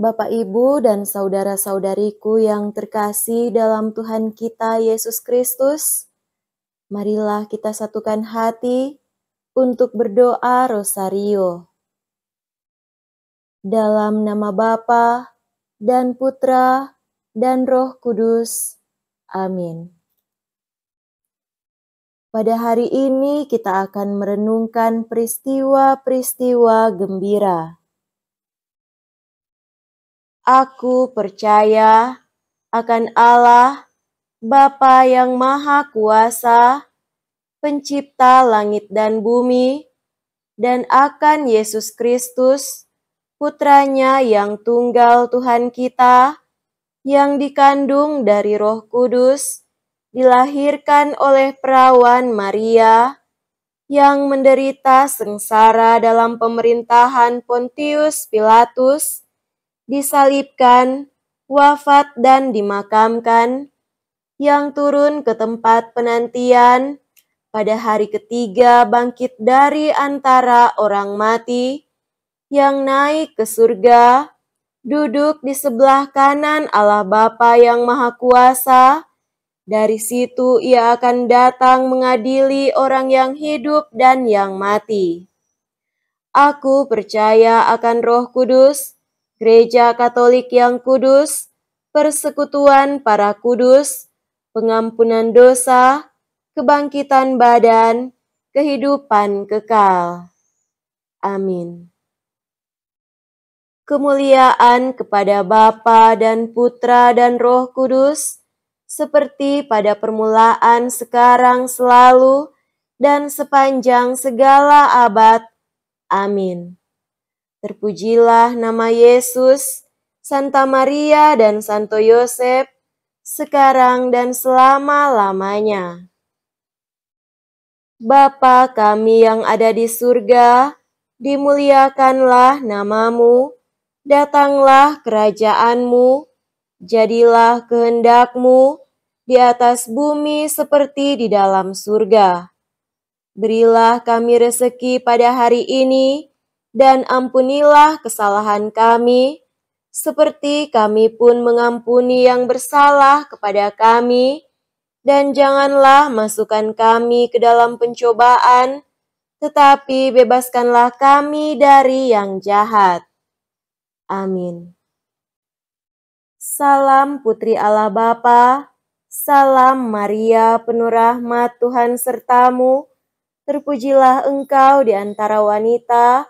Bapak, Ibu, dan saudara-saudariku yang terkasih dalam Tuhan kita Yesus Kristus, marilah kita satukan hati untuk berdoa Rosario. Dalam nama Bapa dan Putra dan Roh Kudus. Amin. Pada hari ini kita akan merenungkan peristiwa-peristiwa gembira Aku percaya akan Allah, Bapa yang Maha Kuasa, Pencipta langit dan bumi, dan akan Yesus Kristus, Putranya yang tunggal Tuhan kita, yang dikandung dari Roh Kudus, dilahirkan oleh perawan Maria, yang menderita sengsara dalam pemerintahan Pontius Pilatus, disalibkan, wafat dan dimakamkan, yang turun ke tempat penantian pada hari ketiga bangkit dari antara orang mati, yang naik ke surga, duduk di sebelah kanan Allah Bapa yang Maha Kuasa. Dari situ ia akan datang mengadili orang yang hidup dan yang mati. Aku percaya akan Roh Kudus Gereja Katolik yang kudus, persekutuan para kudus, pengampunan dosa, kebangkitan badan, kehidupan kekal. Amin. Kemuliaan kepada Bapa dan Putra dan Roh Kudus, seperti pada permulaan sekarang selalu dan sepanjang segala abad. Amin. Terpujilah nama Yesus, Santa Maria dan Santo Yosef, sekarang dan selama-lamanya. Bapa kami yang ada di surga, dimuliakanlah namamu, datanglah kerajaanmu, jadilah kehendakmu di atas bumi seperti di dalam surga. Berilah kami rezeki pada hari ini, dan ampunilah kesalahan kami, seperti kami pun mengampuni yang bersalah kepada kami, dan janganlah masukkan kami ke dalam pencobaan, tetapi bebaskanlah kami dari yang jahat. Amin. Salam Putri Allah Bapa, salam Maria penuh rahmat Tuhan sertamu, terpujilah engkau di antara wanita,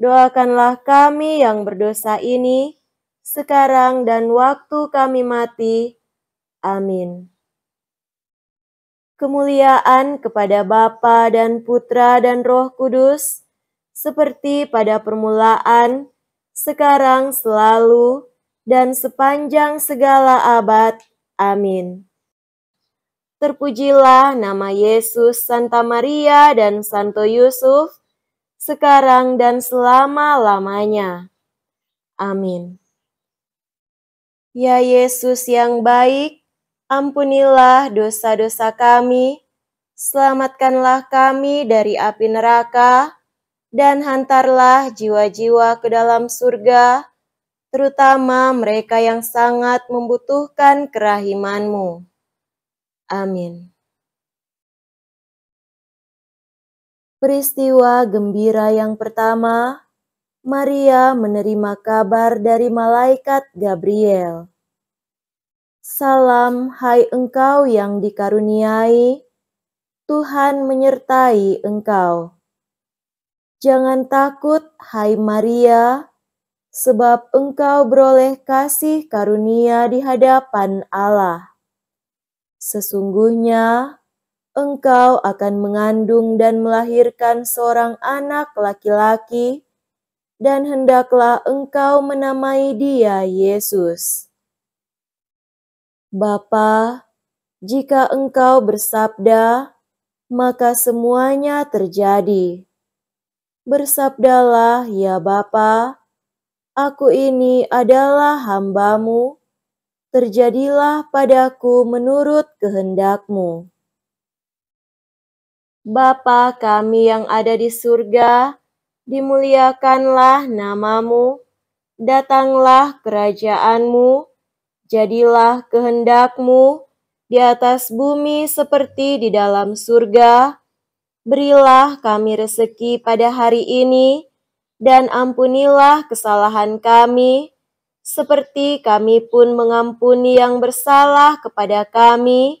Doakanlah kami yang berdosa ini, sekarang dan waktu kami mati. Amin. Kemuliaan kepada Bapa dan Putra dan Roh Kudus, seperti pada permulaan, sekarang selalu, dan sepanjang segala abad. Amin. Terpujilah nama Yesus, Santa Maria, dan Santo Yusuf, sekarang dan selama-lamanya. Amin. Ya Yesus yang baik, ampunilah dosa-dosa kami, selamatkanlah kami dari api neraka, dan hantarlah jiwa-jiwa ke dalam surga, terutama mereka yang sangat membutuhkan kerahimanmu. Amin. Peristiwa gembira yang pertama, Maria menerima kabar dari malaikat Gabriel. Salam, hai engkau yang dikaruniai, Tuhan menyertai engkau. Jangan takut, hai Maria, sebab engkau beroleh kasih karunia di hadapan Allah. Sesungguhnya engkau akan mengandung dan melahirkan seorang anak laki-laki, dan hendaklah engkau menamai dia Yesus. Bapa, jika engkau bersabda, maka semuanya terjadi. Bersabdalah ya Bapa, aku ini adalah hambamu, terjadilah padaku menurut kehendakmu. Bapa kami yang ada di surga, dimuliakanlah namamu, datanglah kerajaanmu, jadilah kehendakmu di atas bumi seperti di dalam surga. Berilah kami rezeki pada hari ini, dan ampunilah kesalahan kami, seperti kami pun mengampuni yang bersalah kepada kami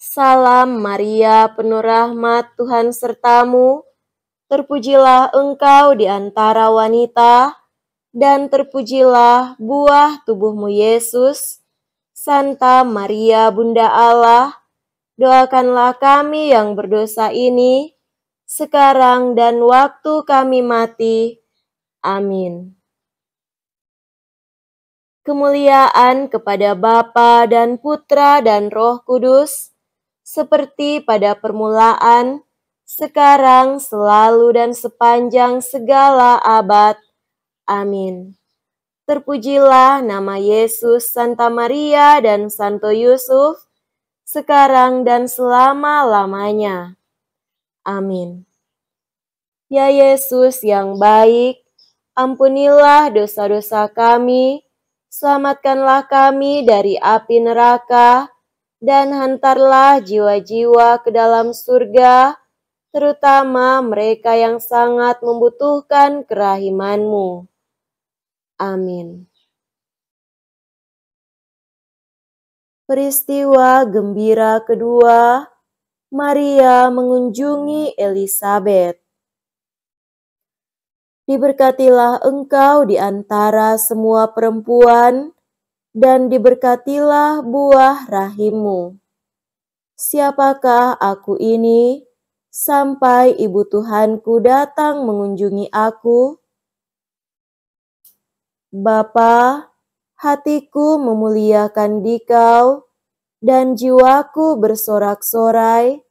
Salam Maria, penuh rahmat Tuhan sertamu. Terpujilah engkau di antara wanita, dan terpujilah buah tubuhmu Yesus. Santa Maria, Bunda Allah, doakanlah kami yang berdosa ini, sekarang dan waktu kami mati. Amin. Kemuliaan kepada Bapa dan Putra dan Roh Kudus, seperti pada permulaan, sekarang, selalu, dan sepanjang segala abad. Amin. Terpujilah nama Yesus, Santa Maria, dan Santo Yusuf, sekarang dan selama-lamanya. Amin. Ya Yesus yang baik, ampunilah dosa-dosa kami, selamatkanlah kami dari api neraka dan hantarlah jiwa-jiwa ke dalam surga, terutama mereka yang sangat membutuhkan kerahimanmu. Amin. Peristiwa gembira kedua, Maria mengunjungi Elizabeth. Diberkatilah engkau di antara semua perempuan, dan diberkatilah buah rahimmu. Siapakah aku ini sampai ibu Tuhanku datang mengunjungi aku? Bapa, hatiku memuliakan dikau dan jiwaku bersorak-sorai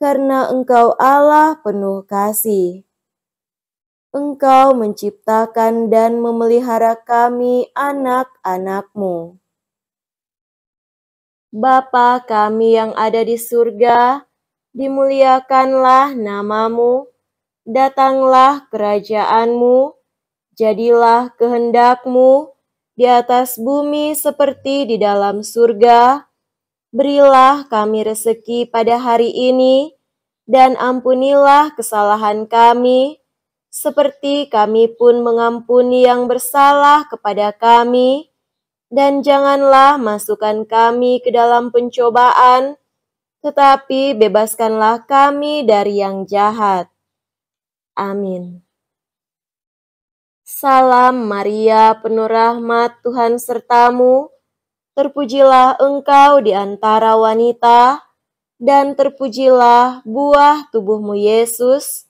karena engkau Allah penuh kasih. Engkau menciptakan dan memelihara kami anak-anakmu. Bapa kami yang ada di surga, dimuliakanlah namamu, datanglah kerajaanmu, jadilah kehendakmu di atas bumi seperti di dalam surga. Berilah kami rezeki pada hari ini, dan ampunilah kesalahan kami, seperti kami pun mengampuni yang bersalah kepada kami, dan janganlah masukkan kami ke dalam pencobaan, tetapi bebaskanlah kami dari yang jahat. Amin. Salam Maria, penuh rahmat Tuhan sertamu. Terpujilah engkau di antara wanita, dan terpujilah buah tubuhmu Yesus.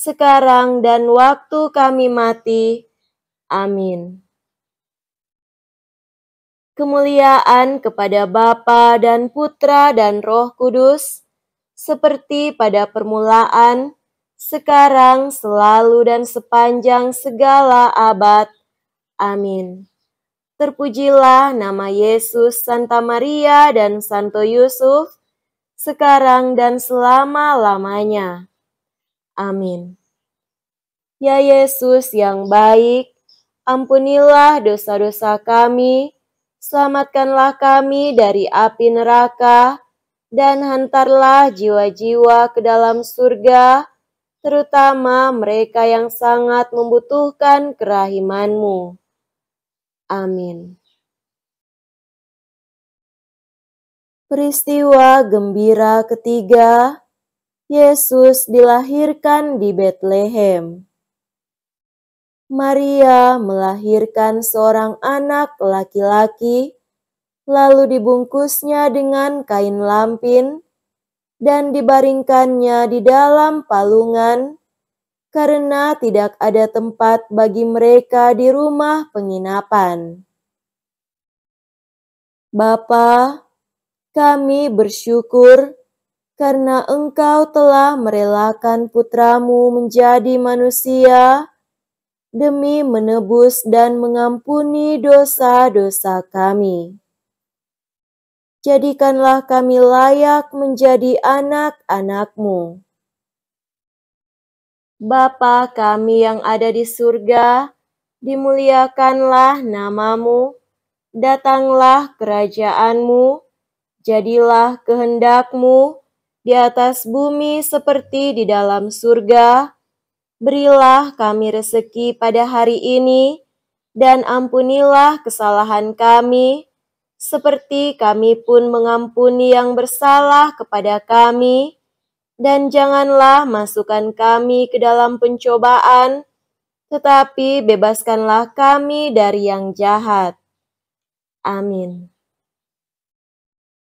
sekarang dan waktu kami mati. Amin. Kemuliaan kepada Bapa dan Putra dan Roh Kudus, seperti pada permulaan, sekarang, selalu, dan sepanjang segala abad. Amin. Terpujilah nama Yesus, Santa Maria, dan Santo Yusuf, sekarang dan selama-lamanya. Amin. Ya Yesus yang baik, ampunilah dosa-dosa kami, selamatkanlah kami dari api neraka, dan hantarlah jiwa-jiwa ke dalam surga, terutama mereka yang sangat membutuhkan kerahimanmu. Amin. Peristiwa gembira ketiga, Yesus dilahirkan di Betlehem. Maria melahirkan seorang anak laki-laki, lalu dibungkusnya dengan kain lampin dan dibaringkannya di dalam palungan, karena tidak ada tempat bagi mereka di rumah penginapan. Bapa, kami bersyukur karena engkau telah merelakan putramu menjadi manusia demi menebus dan mengampuni dosa-dosa kami. Jadikanlah kami layak menjadi anak-anakmu. Bapa kami yang ada di surga, dimuliakanlah namamu, datanglah kerajaanmu, jadilah kehendakmu, di atas bumi seperti di dalam surga. Berilah kami rezeki pada hari ini, dan ampunilah kesalahan kami, seperti kami pun mengampuni yang bersalah kepada kami. Dan janganlah masukkan kami ke dalam pencobaan, tetapi bebaskanlah kami dari yang jahat. Amin.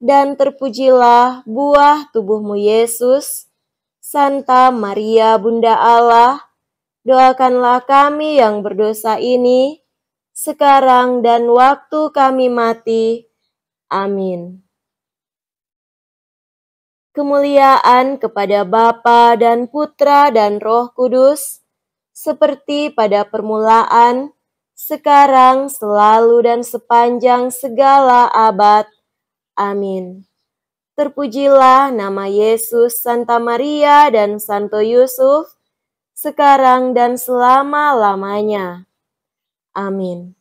dan terpujilah buah tubuhmu Yesus. Santa Maria Bunda Allah, doakanlah kami yang berdosa ini, sekarang dan waktu kami mati. Amin. Kemuliaan kepada Bapa dan Putra dan Roh Kudus, seperti pada permulaan, sekarang, selalu, dan sepanjang segala abad. Amin. Terpujilah nama Yesus, Santa Maria, dan Santo Yusuf, sekarang dan selama-lamanya. Amin.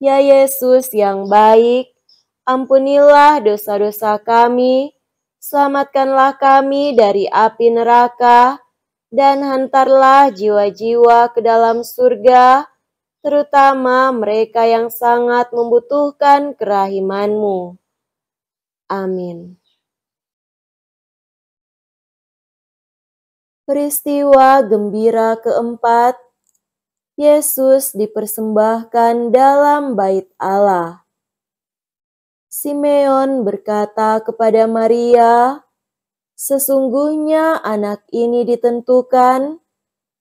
Ya Yesus yang baik, ampunilah dosa-dosa kami, selamatkanlah kami dari api neraka, dan hantarlah jiwa-jiwa ke dalam surga terutama mereka yang sangat membutuhkan kerahimanmu. Amin. Peristiwa gembira keempat, Yesus dipersembahkan dalam bait Allah. Simeon berkata kepada Maria, "Sesungguhnya anak ini ditentukan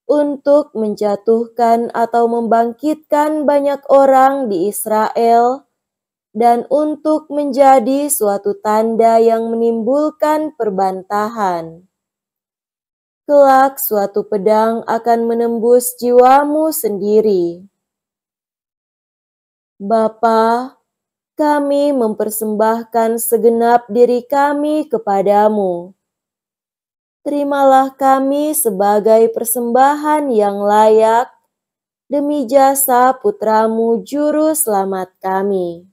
untuk menjatuhkan atau membangkitkan banyak orang di Israel dan untuk menjadi suatu tanda yang menimbulkan perbantahan. Kelak suatu pedang akan menembus jiwamu sendiri. Bapa, kami mempersembahkan segenap diri kami kepadamu terimalah kami sebagai persembahan yang layak demi jasa putramu juru selamat kami.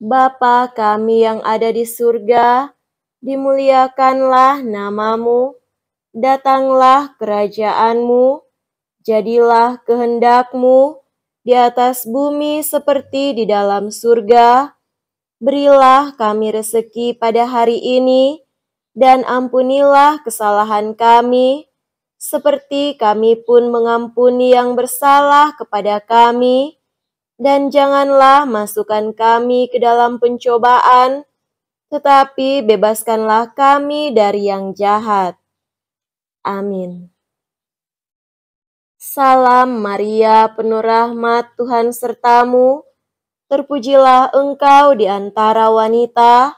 Bapa kami yang ada di surga, dimuliakanlah namamu, datanglah kerajaanmu, jadilah kehendakmu di atas bumi seperti di dalam surga. Berilah kami rezeki pada hari ini, dan ampunilah kesalahan kami, seperti kami pun mengampuni yang bersalah kepada kami, dan janganlah masukkan kami ke dalam pencobaan, tetapi bebaskanlah kami dari yang jahat. Amin. Salam Maria, penuh rahmat Tuhan sertamu, terpujilah engkau di antara wanita,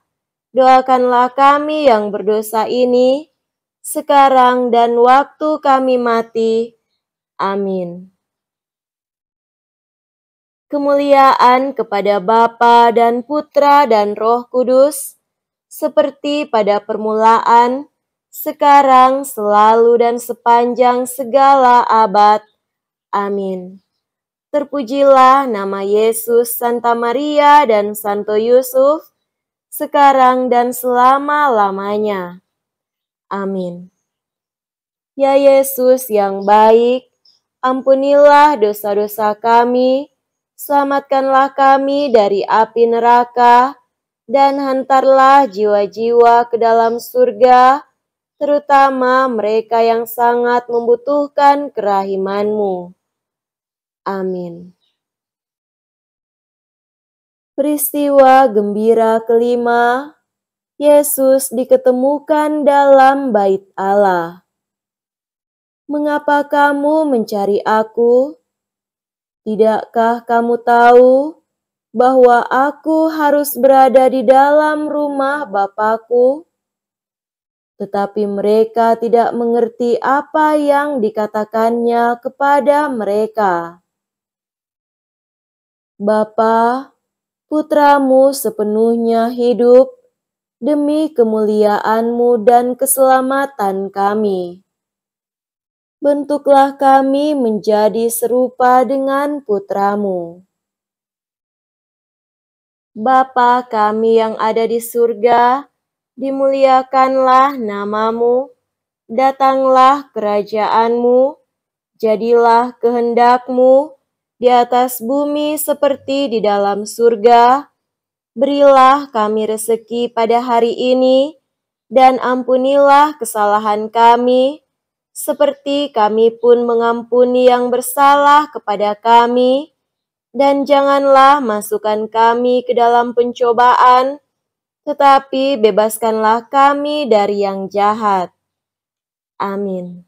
doakanlah kami yang berdosa ini, sekarang dan waktu kami mati. Amin. Kemuliaan kepada Bapa dan Putra dan Roh Kudus, seperti pada permulaan, sekarang, selalu, dan sepanjang segala abad. Amin. Terpujilah nama Yesus, Santa Maria, dan Santo Yusuf, sekarang dan selama-lamanya. Amin. Ya Yesus yang baik, ampunilah dosa-dosa kami, selamatkanlah kami dari api neraka, dan hantarlah jiwa-jiwa ke dalam surga, terutama mereka yang sangat membutuhkan kerahimanmu. Amin peristiwa gembira kelima, Yesus diketemukan dalam bait Allah. Mengapa kamu mencari aku? Tidakkah kamu tahu bahwa aku harus berada di dalam rumah Bapakku? Tetapi mereka tidak mengerti apa yang dikatakannya kepada mereka. Bapa, putramu sepenuhnya hidup demi kemuliaanmu dan keselamatan kami. Bentuklah kami menjadi serupa dengan putramu. Bapa kami yang ada di surga, dimuliakanlah namamu, datanglah kerajaanmu, jadilah kehendakmu, di atas bumi seperti di dalam surga. Berilah kami rezeki pada hari ini, dan ampunilah kesalahan kami, seperti kami pun mengampuni yang bersalah kepada kami. Dan janganlah masukkan kami ke dalam pencobaan, tetapi bebaskanlah kami dari yang jahat. Amin.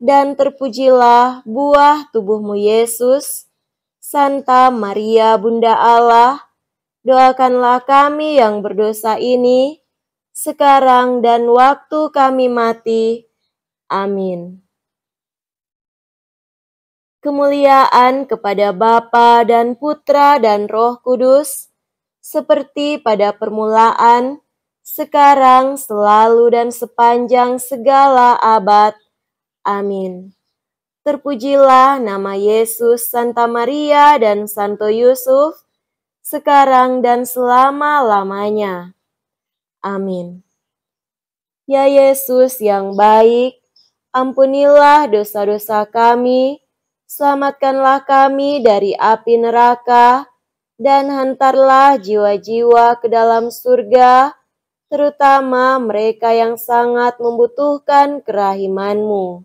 dan terpujilah buah tubuhmu Yesus. Santa Maria Bunda Allah, doakanlah kami yang berdosa ini, sekarang dan waktu kami mati. Amin. Kemuliaan kepada Bapa dan Putra dan Roh Kudus, seperti pada permulaan, sekarang, selalu, dan sepanjang segala abad. Amin. Terpujilah nama Yesus, Santa Maria, dan Santo Yusuf, sekarang dan selama-lamanya. Amin. Ya Yesus yang baik, ampunilah dosa-dosa kami, selamatkanlah kami dari api neraka, dan hantarlah jiwa-jiwa ke dalam surga, terutama mereka yang sangat membutuhkan kerahimanmu.